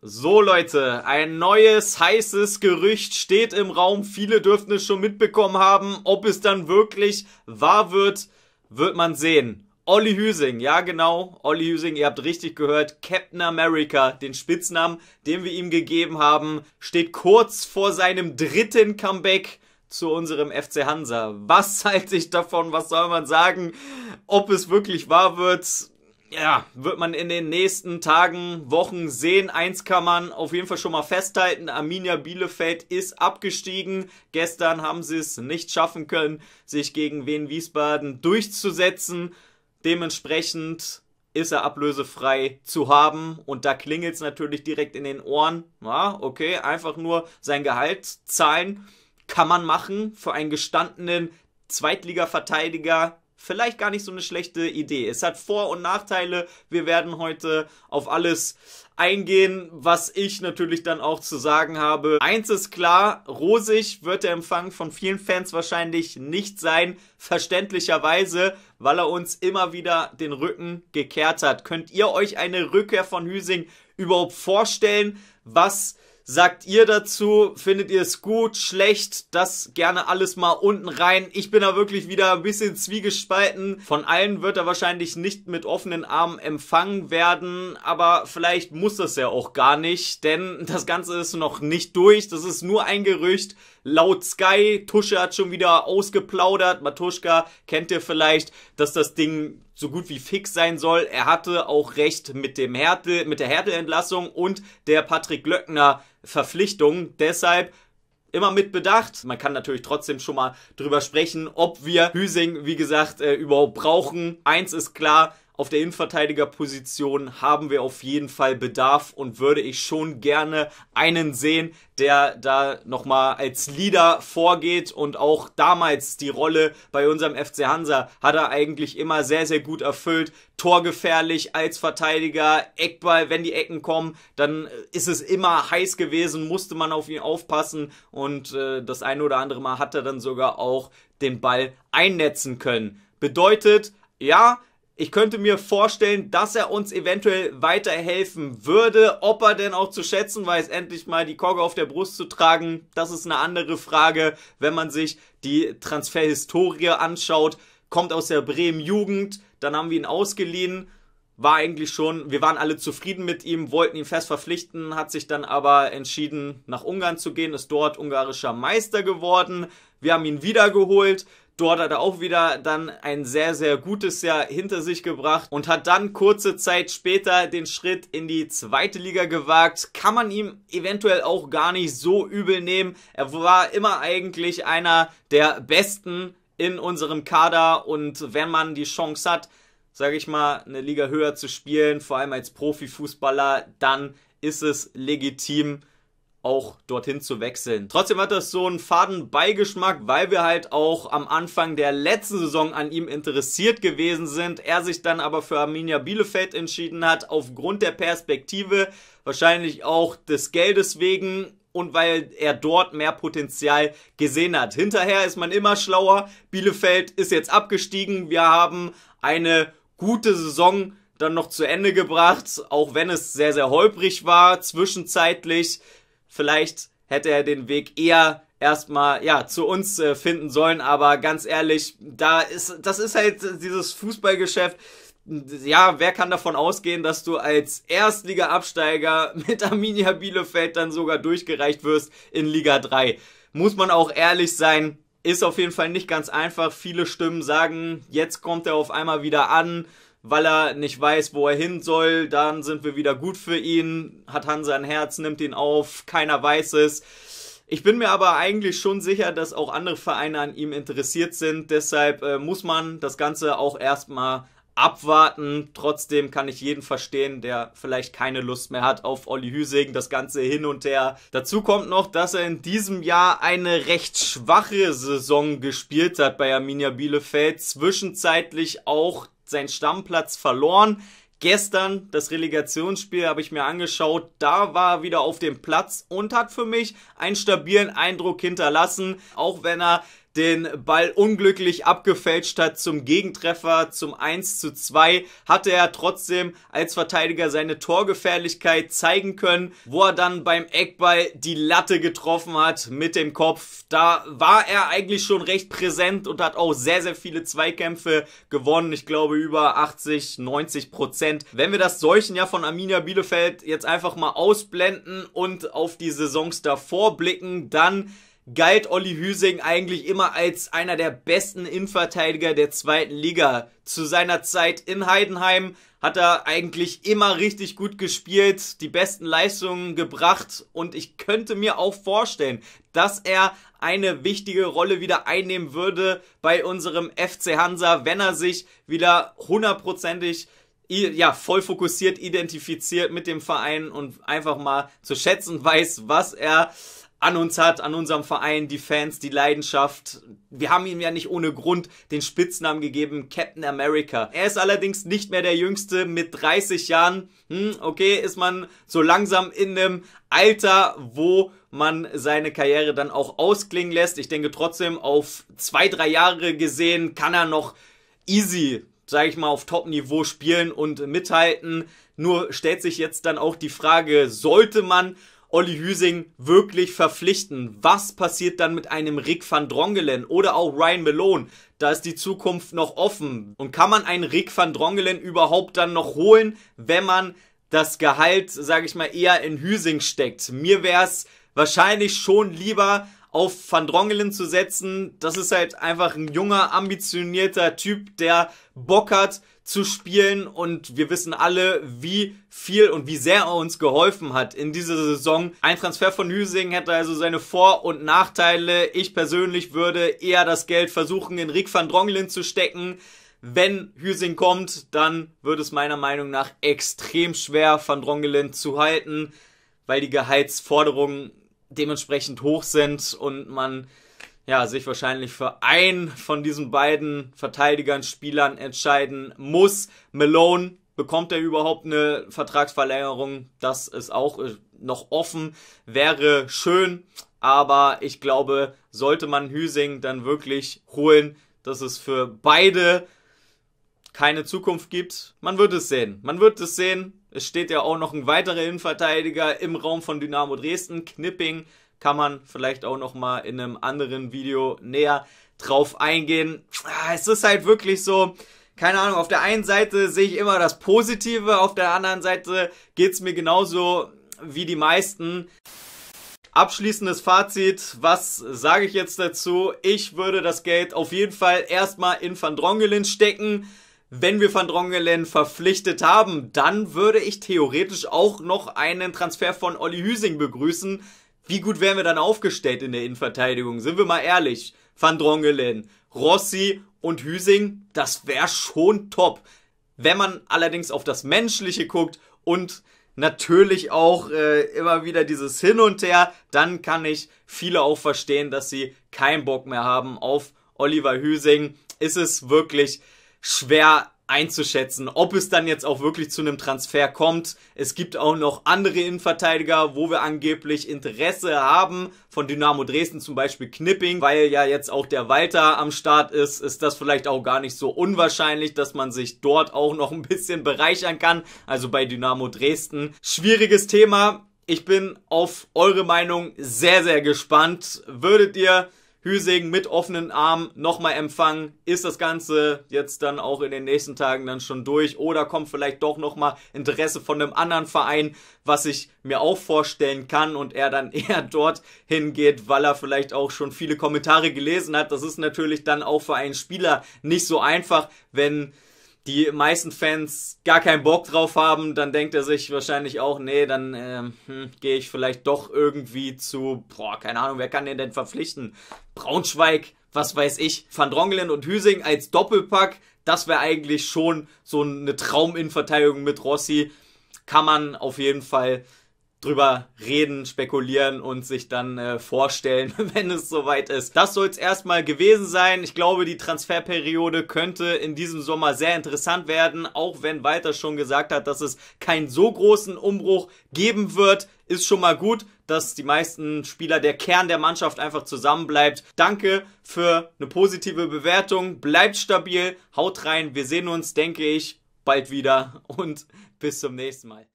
So Leute, ein neues heißes Gerücht steht im Raum. Viele dürften es schon mitbekommen haben. Ob es dann wirklich wahr wird, wird man sehen. Olli Hüsing, ja genau, Olli Hüsing, ihr habt richtig gehört, Captain America, den Spitznamen, den wir ihm gegeben haben, steht kurz vor seinem dritten Comeback zu unserem FC Hansa. Was halte ich davon? Was soll man sagen? Ob es wirklich wahr wird? ja, wird man in den nächsten Tagen, Wochen sehen. Eins kann man auf jeden Fall schon mal festhalten. Arminia Bielefeld ist abgestiegen. Gestern haben sie es nicht schaffen können, sich gegen Wien Wiesbaden durchzusetzen. Dementsprechend ist er ablösefrei zu haben. Und da klingelt es natürlich direkt in den Ohren. Ja, okay, einfach nur sein Gehalt zahlen kann man machen für einen gestandenen Zweitliga-Verteidiger vielleicht gar nicht so eine schlechte Idee. Es hat Vor- und Nachteile. Wir werden heute auf alles eingehen, was ich natürlich dann auch zu sagen habe. Eins ist klar, rosig wird der Empfang von vielen Fans wahrscheinlich nicht sein, verständlicherweise, weil er uns immer wieder den Rücken gekehrt hat. Könnt ihr euch eine Rückkehr von Hüsing überhaupt vorstellen? Was sagt ihr dazu? Findet ihr es gut, schlecht? Das gerne alles mal unten rein. Ich bin da wirklich wieder ein bisschen zwiegespalten. Von allen wird er wahrscheinlich nicht mit offenen Armen empfangen werden, aber vielleicht muss das ja auch gar nicht, denn das Ganze ist noch nicht durch. Das ist nur ein Gerücht. Laut Sky, Tusche hat schon wieder ausgeplaudert. Matuschka kennt ihr vielleicht, dass das Ding so gut wie fix sein soll. Er hatte auch recht mit dem Härtel, mit der Härtelentlassung und der Patrick Löckner Verpflichtung. Deshalb immer mit Bedacht. Man kann natürlich trotzdem schon mal drüber sprechen, ob wir Hüsing, wie gesagt, äh, überhaupt brauchen. Eins ist klar, auf der Innenverteidigerposition haben wir auf jeden Fall Bedarf und würde ich schon gerne einen sehen, der da nochmal als Leader vorgeht und auch damals die Rolle bei unserem FC Hansa hat er eigentlich immer sehr, sehr gut erfüllt. Torgefährlich als Verteidiger, Eckball, wenn die Ecken kommen, dann ist es immer heiß gewesen, musste man auf ihn aufpassen und äh, das eine oder andere Mal hat er dann sogar auch den Ball einnetzen können. Bedeutet, ja, ich könnte mir vorstellen, dass er uns eventuell weiterhelfen würde. Ob er denn auch zu schätzen weiß, endlich mal die Kogge auf der Brust zu tragen, das ist eine andere Frage. Wenn man sich die Transferhistorie anschaut, kommt aus der Bremen Jugend, dann haben wir ihn ausgeliehen, war eigentlich schon, wir waren alle zufrieden mit ihm, wollten ihn fest verpflichten, hat sich dann aber entschieden, nach Ungarn zu gehen, ist dort ungarischer Meister geworden. Wir haben ihn wiedergeholt, Dort hat er auch wieder dann ein sehr, sehr gutes Jahr hinter sich gebracht und hat dann kurze Zeit später den Schritt in die zweite Liga gewagt. Kann man ihm eventuell auch gar nicht so übel nehmen. Er war immer eigentlich einer der Besten in unserem Kader und wenn man die Chance hat, sage ich mal, eine Liga höher zu spielen, vor allem als Profifußballer, dann ist es legitim, auch dorthin zu wechseln. Trotzdem hat das so einen faden Beigeschmack, weil wir halt auch am Anfang der letzten Saison an ihm interessiert gewesen sind. Er sich dann aber für Arminia Bielefeld entschieden hat, aufgrund der Perspektive, wahrscheinlich auch des Geldes wegen und weil er dort mehr Potenzial gesehen hat. Hinterher ist man immer schlauer. Bielefeld ist jetzt abgestiegen. Wir haben eine gute Saison dann noch zu Ende gebracht, auch wenn es sehr, sehr holprig war zwischenzeitlich vielleicht hätte er den Weg eher erstmal ja zu uns äh, finden sollen, aber ganz ehrlich, da ist das ist halt dieses Fußballgeschäft ja, wer kann davon ausgehen, dass du als Erstliga-Absteiger mit Arminia Bielefeld dann sogar durchgereicht wirst in Liga 3? Muss man auch ehrlich sein, ist auf jeden Fall nicht ganz einfach. Viele Stimmen sagen, jetzt kommt er auf einmal wieder an weil er nicht weiß, wo er hin soll. Dann sind wir wieder gut für ihn. Hat Hansa ein Herz, nimmt ihn auf. Keiner weiß es. Ich bin mir aber eigentlich schon sicher, dass auch andere Vereine an ihm interessiert sind. Deshalb äh, muss man das Ganze auch erstmal abwarten. Trotzdem kann ich jeden verstehen, der vielleicht keine Lust mehr hat auf Olli Hüsing, das Ganze hin und her. Dazu kommt noch, dass er in diesem Jahr eine recht schwache Saison gespielt hat bei Arminia Bielefeld. Zwischenzeitlich auch seinen Stammplatz verloren. Gestern das Relegationsspiel habe ich mir angeschaut. Da war er wieder auf dem Platz und hat für mich einen stabilen Eindruck hinterlassen, auch wenn er den Ball unglücklich abgefälscht hat zum Gegentreffer, zum 1 zu 2, hatte er trotzdem als Verteidiger seine Torgefährlichkeit zeigen können, wo er dann beim Eckball die Latte getroffen hat mit dem Kopf. Da war er eigentlich schon recht präsent und hat auch sehr, sehr viele Zweikämpfe gewonnen. Ich glaube über 80, 90 Prozent. Wenn wir das solchen ja von Arminia Bielefeld jetzt einfach mal ausblenden und auf die Saisons davor blicken, dann galt Olli Hüsing eigentlich immer als einer der besten Innenverteidiger der zweiten Liga. Zu seiner Zeit in Heidenheim hat er eigentlich immer richtig gut gespielt, die besten Leistungen gebracht und ich könnte mir auch vorstellen, dass er eine wichtige Rolle wieder einnehmen würde bei unserem FC Hansa, wenn er sich wieder hundertprozentig ja, voll fokussiert, identifiziert mit dem Verein und einfach mal zu schätzen weiß, was er an uns hat, an unserem Verein, die Fans, die Leidenschaft. Wir haben ihm ja nicht ohne Grund den Spitznamen gegeben, Captain America. Er ist allerdings nicht mehr der Jüngste mit 30 Jahren. Hm, okay, ist man so langsam in einem Alter, wo man seine Karriere dann auch ausklingen lässt. Ich denke trotzdem, auf zwei, drei Jahre gesehen kann er noch easy, sage ich mal, auf Top-Niveau spielen und mithalten. Nur stellt sich jetzt dann auch die Frage, sollte man Olli Hüsing wirklich verpflichten? Was passiert dann mit einem Rick van Drongelen oder auch Ryan Malone? Da ist die Zukunft noch offen. Und kann man einen Rick van Drongelen überhaupt dann noch holen, wenn man das Gehalt, sage ich mal, eher in Hüsing steckt? Mir wäre es wahrscheinlich schon lieber, auf Van Drongelen zu setzen. Das ist halt einfach ein junger, ambitionierter Typ, der Bock hat, zu spielen und wir wissen alle, wie viel und wie sehr er uns geholfen hat in dieser Saison. Ein Transfer von Hüsing hätte also seine Vor- und Nachteile. Ich persönlich würde eher das Geld versuchen, in Rick van Drongelen zu stecken. Wenn Hüsing kommt, dann wird es meiner Meinung nach extrem schwer, van Drongelen zu halten, weil die Gehaltsforderungen dementsprechend hoch sind und man ja, sich wahrscheinlich für einen von diesen beiden Verteidigern, Spielern entscheiden muss. Malone, bekommt er überhaupt eine Vertragsverlängerung? Das ist auch äh, noch offen. Wäre schön, aber ich glaube, sollte man Hüsing dann wirklich holen, dass es für beide keine Zukunft gibt. Man wird es sehen. Man wird es sehen. Es steht ja auch noch ein weiterer Innenverteidiger im Raum von Dynamo Dresden, Knipping, kann man vielleicht auch noch mal in einem anderen Video näher drauf eingehen. Ah, es ist halt wirklich so, keine Ahnung, auf der einen Seite sehe ich immer das Positive, auf der anderen Seite geht's mir genauso wie die meisten. Abschließendes Fazit, was sage ich jetzt dazu? Ich würde das Geld auf jeden Fall erstmal in Van Drongelen stecken. Wenn wir Van Drongelen verpflichtet haben, dann würde ich theoretisch auch noch einen Transfer von Olli Hüsing begrüßen wie gut wären wir dann aufgestellt in der Innenverteidigung? Sind wir mal ehrlich. Van Drongelen, Rossi und Hüsing, das wäre schon top. Wenn man allerdings auf das Menschliche guckt und natürlich auch äh, immer wieder dieses Hin und Her, dann kann ich viele auch verstehen, dass sie keinen Bock mehr haben auf Oliver Hüsing. Ist es wirklich schwer einzuschätzen, ob es dann jetzt auch wirklich zu einem Transfer kommt. Es gibt auch noch andere Innenverteidiger, wo wir angeblich Interesse haben, von Dynamo Dresden zum Beispiel Knipping, weil ja jetzt auch der Walter am Start ist, ist das vielleicht auch gar nicht so unwahrscheinlich, dass man sich dort auch noch ein bisschen bereichern kann, also bei Dynamo Dresden. Schwieriges Thema. Ich bin auf eure Meinung sehr, sehr gespannt. Würdet ihr Hüsing mit offenen Armen nochmal empfangen. Ist das Ganze jetzt dann auch in den nächsten Tagen dann schon durch? Oder kommt vielleicht doch nochmal Interesse von einem anderen Verein, was ich mir auch vorstellen kann und er dann eher dort hingeht, weil er vielleicht auch schon viele Kommentare gelesen hat. Das ist natürlich dann auch für einen Spieler nicht so einfach, wenn die meisten Fans gar keinen Bock drauf haben, dann denkt er sich wahrscheinlich auch, nee, dann äh, hm, gehe ich vielleicht doch irgendwie zu, boah, keine Ahnung, wer kann den denn verpflichten? Braunschweig, was weiß ich, Van Drongelen und Hüsing als Doppelpack, das wäre eigentlich schon so eine Trauminverteidigung mit Rossi. Kann man auf jeden Fall drüber reden, spekulieren und sich dann äh, vorstellen, wenn es soweit ist. Das soll es erstmal gewesen sein. Ich glaube, die Transferperiode könnte in diesem Sommer sehr interessant werden, auch wenn Walter schon gesagt hat, dass es keinen so großen Umbruch geben wird. Ist schon mal gut, dass die meisten Spieler, der Kern der Mannschaft einfach zusammenbleibt. Danke für eine positive Bewertung. Bleibt stabil, haut rein. Wir sehen uns, denke ich, bald wieder und bis zum nächsten Mal.